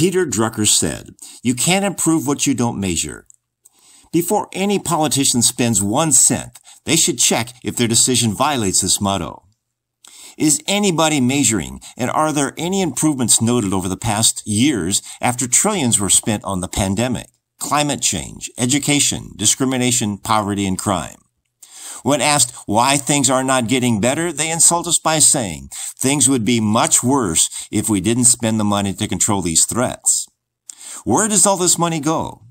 Peter Drucker said, you can't improve what you don't measure. Before any politician spends one cent, they should check if their decision violates this motto. Is anybody measuring and are there any improvements noted over the past years after trillions were spent on the pandemic, climate change, education, discrimination, poverty, and crime? When asked why things are not getting better, they insult us by saying things would be much worse if we didn't spend the money to control these threats. Where does all this money go?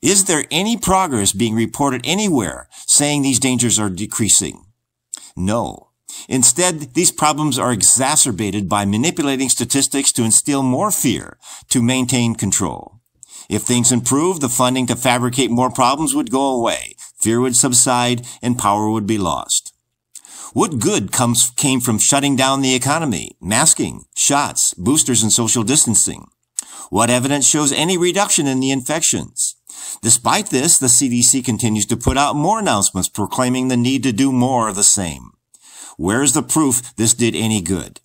Is there any progress being reported anywhere saying these dangers are decreasing? No. Instead, these problems are exacerbated by manipulating statistics to instill more fear to maintain control. If things improved, the funding to fabricate more problems would go away, fear would subside, and power would be lost. What good comes, came from shutting down the economy, masking, shots, boosters, and social distancing? What evidence shows any reduction in the infections? Despite this, the CDC continues to put out more announcements proclaiming the need to do more of the same. Where is the proof this did any good?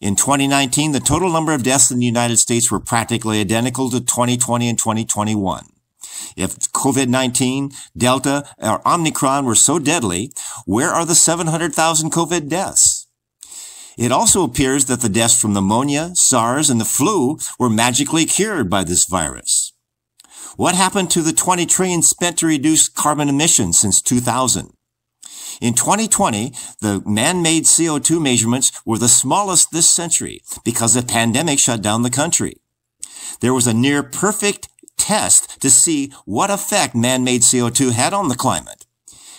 In 2019, the total number of deaths in the United States were practically identical to 2020 and 2021. If COVID-19, Delta, or Omicron were so deadly, where are the 700,000 COVID deaths? It also appears that the deaths from pneumonia, SARS, and the flu were magically cured by this virus. What happened to the 20 trillion spent to reduce carbon emissions since 2000? In 2020, the man-made CO2 measurements were the smallest this century because the pandemic shut down the country. There was a near perfect test to see what effect man-made CO2 had on the climate.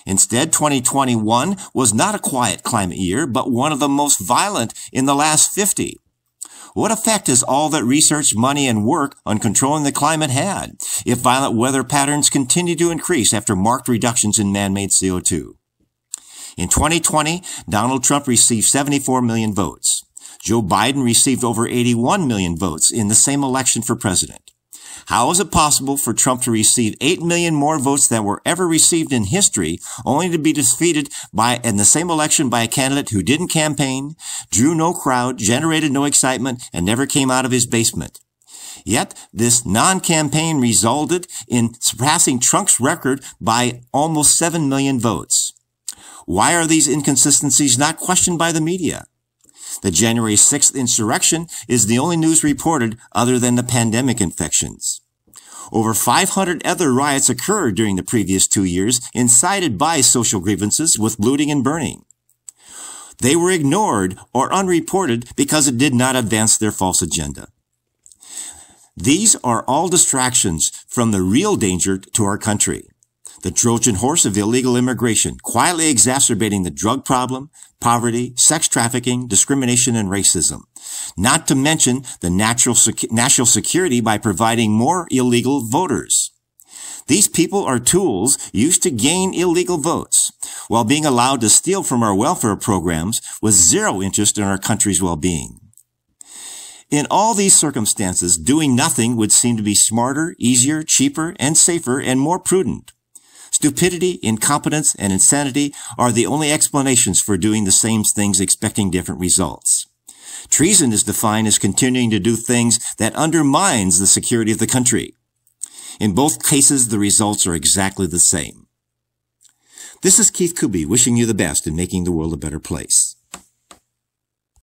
Instead, 2021 was not a quiet climate year, but one of the most violent in the last 50. What effect has all that research, money, and work on controlling the climate had if violent weather patterns continue to increase after marked reductions in man-made CO2? In 2020, Donald Trump received 74 million votes. Joe Biden received over 81 million votes in the same election for president. How is it possible for Trump to receive 8 million more votes than were ever received in history, only to be defeated by, in the same election by a candidate who didn't campaign, drew no crowd, generated no excitement, and never came out of his basement? Yet, this non-campaign resulted in surpassing Trump's record by almost 7 million votes. Why are these inconsistencies not questioned by the media? The January 6th insurrection is the only news reported other than the pandemic infections. Over 500 other riots occurred during the previous two years, incited by social grievances with looting and burning. They were ignored or unreported because it did not advance their false agenda. These are all distractions from the real danger to our country the Trojan horse of illegal immigration, quietly exacerbating the drug problem, poverty, sex trafficking, discrimination, and racism. Not to mention the natural sec national security by providing more illegal voters. These people are tools used to gain illegal votes, while being allowed to steal from our welfare programs with zero interest in our country's well-being. In all these circumstances, doing nothing would seem to be smarter, easier, cheaper, and safer, and more prudent. Stupidity, incompetence, and insanity are the only explanations for doing the same things expecting different results. Treason is defined as continuing to do things that undermines the security of the country. In both cases, the results are exactly the same. This is Keith Kuby wishing you the best in making the world a better place.